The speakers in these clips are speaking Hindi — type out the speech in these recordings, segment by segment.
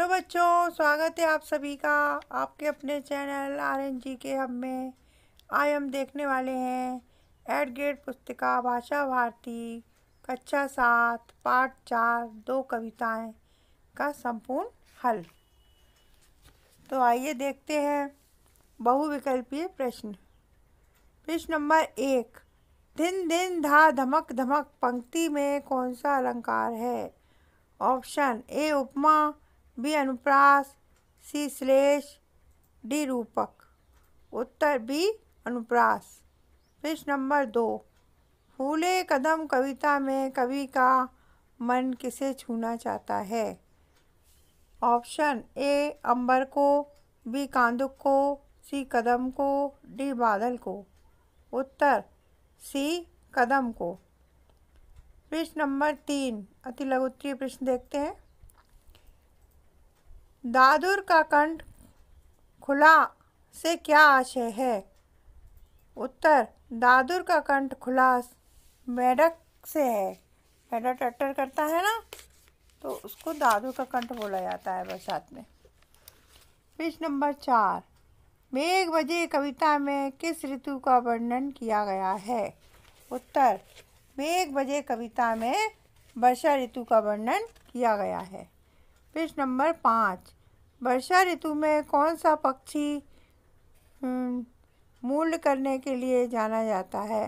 हेलो बच्चों स्वागत है आप सभी का आपके अपने चैनल आर एन जी के हब में आज हम देखने वाले हैं एड गेट पुस्तिका भाषा भारती कक्षा सात पाठ चार दो कविताएं का संपूर्ण हल तो आइए देखते हैं बहुविकल्पीय प्रश्न प्रश्न नंबर एक दिन दिन धा धमक धमक पंक्ति में कौन सा अलंकार है ऑप्शन ए उपमा बी अनुप्रास सी श्लेष डी रूपक उत्तर बी अनुप्रास प्रश्न नंबर दो फूले कदम कविता में कवि का मन किसे छूना चाहता है ऑप्शन ए अंबर को बी कांदुक को सी कदम को डी बादल को उत्तर सी कदम को प्रश्न नंबर तीन अति लघुत्तरीय प्रश्न देखते हैं दादुर का कंठ खुला से क्या आशय है उत्तर दादुर का कंठ खुला मेढक से है मेढक टट्टर करता है ना तो उसको दादू का कंठ बोला जाता है बरसात में प्रश्न नंबर चार मेघ बजे कविता में किस ऋतु का वर्णन किया गया है उत्तर मेघ बजे कविता में वर्षा ऋतु का वर्णन किया गया है प्रश्न नंबर पाँच वर्षा ऋतु में कौन सा पक्षी हम्म, मूल्य करने के लिए जाना जाता है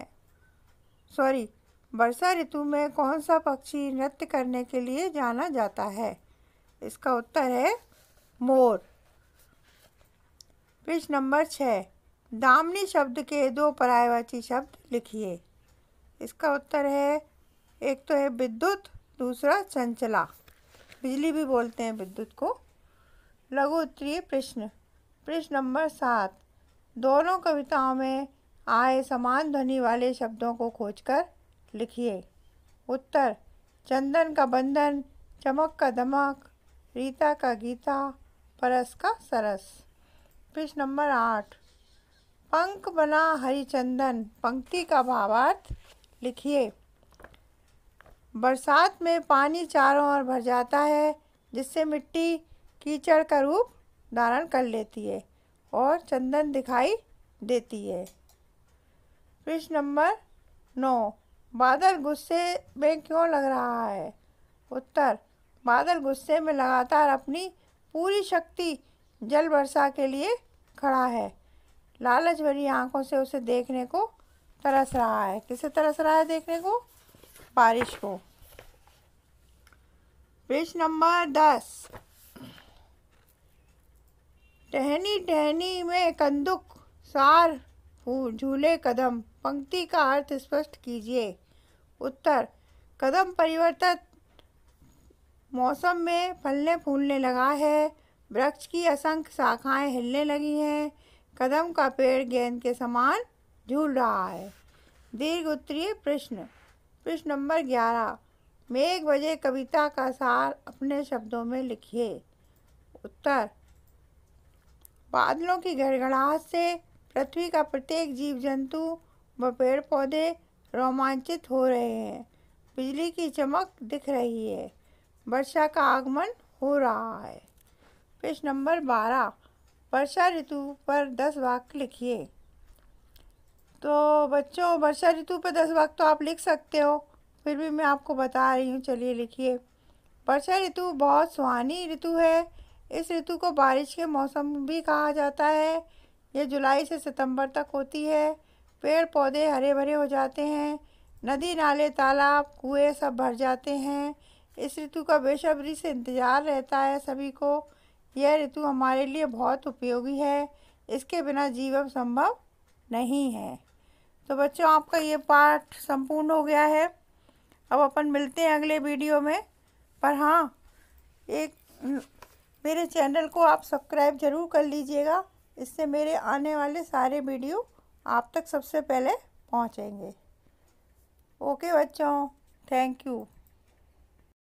सॉरी वर्षा ऋतु में कौन सा पक्षी नृत्य करने के लिए जाना जाता है इसका उत्तर है मोर प्रश्न नंबर छः दामनी शब्द के दो पर्यायवाची शब्द लिखिए इसका उत्तर है एक तो है विद्युत दूसरा चंचला बिजली भी बोलते हैं विद्युत को लघु उत्तरीय प्रश्न प्रश्न नंबर सात दोनों कविताओं में आए समान ध्वनि वाले शब्दों को खोजकर लिखिए उत्तर चंदन का बंधन चमक का दमक रीता का गीता परस का सरस प्रश्न नंबर आठ पंख बना हरिचंदन पंक्ति का भावार्थ लिखिए बरसात में पानी चारों ओर भर जाता है जिससे मिट्टी कीचड़ का रूप धारण कर लेती है और चंदन दिखाई देती है प्रश्न नंबर नौ बादल गुस्से में क्यों लग रहा है उत्तर बादल गुस्से में लगातार अपनी पूरी शक्ति जल वर्षा के लिए खड़ा है लालच भरी आंखों से उसे देखने को तरस रहा है किसे तरस रहा है देखने को बारिश को प्रश्न नंबर दस टहनी टहनी में कंदुक सार झूले कदम पंक्ति का अर्थ स्पष्ट कीजिए उत्तर कदम परिवर्तित मौसम में फलने फूलने लगा है वृक्ष की असंख्य शाखाएं हिलने लगी हैं कदम का पेड़ गेंद के समान झूल रहा है दीर्घ उत्तरीय प्रश्न प्रश्न नंबर ग्यारह मेघ बजे कविता का सार अपने शब्दों में लिखिए उत्तर बादलों की गड़गड़ाहट से पृथ्वी का प्रत्येक जीव जंतु व पेड़ पौधे रोमांचित हो रहे हैं बिजली की चमक दिख रही है वर्षा का आगमन हो रहा है प्रश्न नंबर बारह वर्षा ऋतु पर दस वाक्य लिखिए तो बच्चों वर्षा ऋतु पर दस वाक्य तो आप लिख सकते हो फिर भी मैं आपको बता रही हूँ चलिए लिखिए वर्षा ऋतु बहुत सुहानी ऋतु है इस ऋतु को बारिश के मौसम भी कहा जाता है यह जुलाई से सितंबर तक होती है पेड़ पौधे हरे भरे हो जाते हैं नदी नाले तालाब कुएँ सब भर जाते हैं इस ऋतु का बेसब्री से इंतज़ार रहता है सभी को यह ऋतु हमारे लिए बहुत उपयोगी है इसके बिना जीवन संभव नहीं है तो बच्चों आपका ये पाठ संपूर्ण हो गया है अब अपन मिलते हैं अगले वीडियो में पर हाँ एक मेरे चैनल को आप सब्सक्राइब ज़रूर कर लीजिएगा इससे मेरे आने वाले सारे वीडियो आप तक सबसे पहले पहुंचेंगे ओके बच्चों थैंक यू